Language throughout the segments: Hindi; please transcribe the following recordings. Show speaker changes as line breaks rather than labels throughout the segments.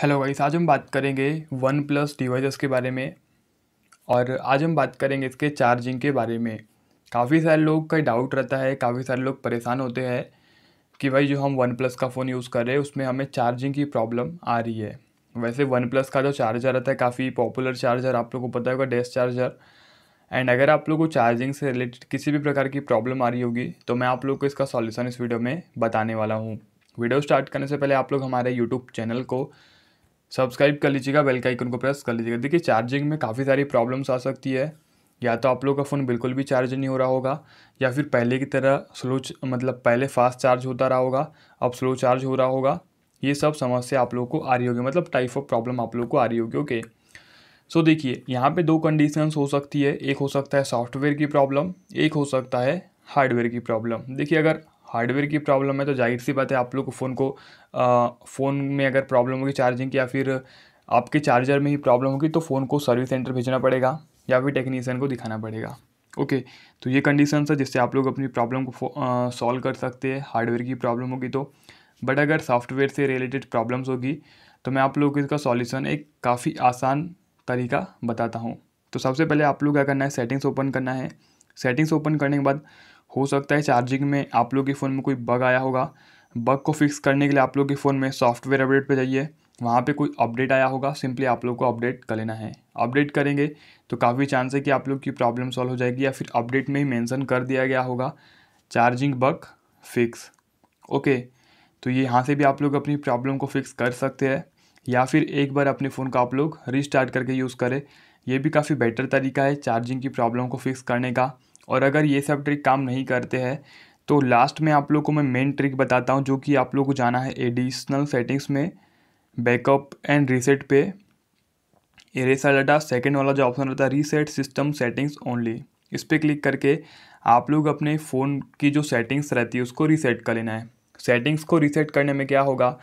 हेलो गाइस आज हम बात करेंगे वन प्लस डिवाइस के बारे में और आज हम बात करेंगे इसके चार्जिंग के बारे में काफ़ी सारे लोग का डाउट रहता है काफ़ी सारे लोग परेशान होते हैं कि भाई जो हम वन प्लस का फ़ोन यूज़ कर रहे हैं उसमें हमें चार्जिंग की प्रॉब्लम आ रही है वैसे वन प्लस का जो चार्जर रहता है काफ़ी पॉपुलर चार्जर आप लोग को पता होगा डेस्क चार्जर एंड अगर आप लोग को चार्जिंग से रिलेटेड किसी भी प्रकार की प्रॉब्लम आ रही होगी तो मैं आप लोग को इसका सॉल्यूशन इस वीडियो में बताने वाला हूँ वीडियो स्टार्ट करने से पहले आप लोग हमारे यूट्यूब चैनल को सब्सक्राइब कर लीजिएगा बेल का आइकन को प्रेस कर लीजिएगा देखिए चार्जिंग में काफ़ी सारी प्रॉब्लम्स आ सकती है या तो आप लोग का फ़ोन बिल्कुल भी चार्ज नहीं हो रहा होगा या फिर पहले की तरह स्लो मतलब पहले फास्ट चार्ज होता रहा होगा अब स्लो चार्ज हो रहा होगा ये सब समस्या आप लोग को आ रही होगी मतलब टाइप ऑफ प्रॉब्लम आप लोग को आ रही होगी ओके सो देखिए यहाँ पे दो कंडीशंस हो सकती है एक हो सकता है सॉफ्टवेयर की प्रॉब्लम एक हो सकता है हार्डवेयर की प्रॉब्लम देखिए अगर हार्डवेयर की प्रॉब्लम है तो जाहिर सी बात है आप लोग को फ़ोन को फ़ोन में अगर प्रॉब्लम होगी चार्जिंग की या फिर आपके चार्जर में ही प्रॉब्लम होगी तो फ़ोन को सर्विस सेंटर भेजना पड़ेगा या फिर टेक्नीसियन को दिखाना पड़ेगा ओके तो ये कंडीशन है जिससे आप लोग अपनी प्रॉब्लम को सॉल्व कर सकते हैं हार्डवेयर की प्रॉब्लम होगी तो बट अगर सॉफ्टवेयर से रिलेटेड प्रॉब्लम्स होगी तो मैं आप लोग को इसका सॉल्यूशन एक काफ़ी आसान तरीका बताता हूँ तो सबसे पहले आप लोग क्या करना है सेटिंग्स ओपन करना है सेटिंग्स ओपन करने के बाद हो सकता है चार्जिंग में आप लोग के फ़ोन में कोई बग आया होगा बग को फिक्स करने के लिए आप लोग के फ़ोन में सॉफ्टवेयर अपडेट पर जाइए वहाँ पे कोई अपडेट आया होगा सिंपली आप लोग को अपडेट कर लेना है अपडेट करेंगे तो काफ़ी चांस है कि आप लोग की प्रॉब्लम सॉल्व हो जाएगी या फिर अपडेट में ही मेंशन कर दिया गया होगा चार्जिंग बग फिक्स ओके तो ये यहाँ से भी आप लोग अपनी प्रॉब्लम को फिक्स कर सकते हैं या फिर एक बार अपने फ़ोन को आप लोग रिस्टार्ट करके यूज़ करें यह भी काफ़ी बेटर तरीका है चार्जिंग की प्रॉब्लम को फिक्स करने का और अगर ये सब ट्रिक काम नहीं करते हैं तो लास्ट में आप लोग को मैं मेन ट्रिक बताता हूँ जो कि आप लोग को जाना है एडिशनल सेटिंग्स में बैकअप एंड रीसेट पे एरेसा डाटा सेकेंड वाला जो ऑप्शन रहता है रीसेट सिस्टम सेटिंग्स ओनली इस पर क्लिक करके आप लोग अपने फ़ोन की जो सेटिंग्स रहती है उसको रीसेट कर लेना है सेटिंग्स को रीसेट करने में क्या होगा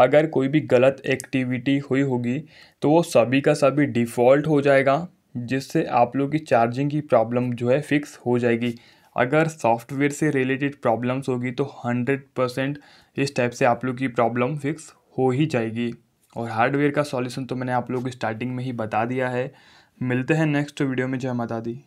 अगर कोई भी गलत एक्टिविटी हुई होगी तो वो सभी का सभी डिफ़ॉल्ट हो जाएगा जिससे आप लोग की चार्जिंग की प्रॉब्लम जो है फिक्स हो जाएगी अगर सॉफ्टवेयर से रिलेटेड प्रॉब्लम्स होगी तो हंड्रेड परसेंट इस टाइप से आप लोग की प्रॉब्लम फिक्स हो ही जाएगी और हार्डवेयर का सॉल्यूशन तो मैंने आप लोग को स्टार्टिंग में ही बता दिया है मिलते हैं नेक्स्ट वीडियो में जय माता दी